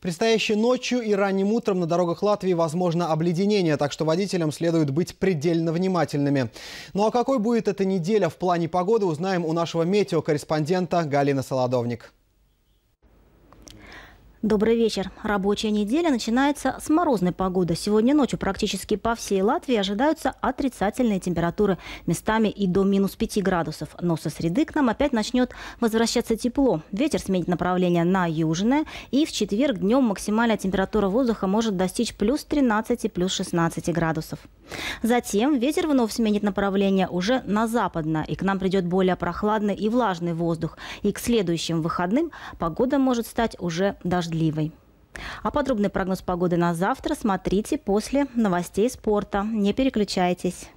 Предстоящей ночью и ранним утром на дорогах Латвии возможно обледенение, так что водителям следует быть предельно внимательными. Ну а какой будет эта неделя в плане погоды, узнаем у нашего метеокорреспондента Галины Солодовник. Добрый вечер. Рабочая неделя начинается с морозной погоды. Сегодня ночью практически по всей Латвии ожидаются отрицательные температуры, местами и до минус 5 градусов. Но со среды к нам опять начнет возвращаться тепло. Ветер сменит направление на южное, и в четверг днем максимальная температура воздуха может достичь плюс 13 и плюс 16 градусов. Затем ветер вновь сменит направление уже на западное, и к нам придет более прохладный и влажный воздух. И к следующим выходным погода может стать уже дождливой дождливой. А подробный прогноз погоды на завтра смотрите после новостей спорта. Не переключайтесь.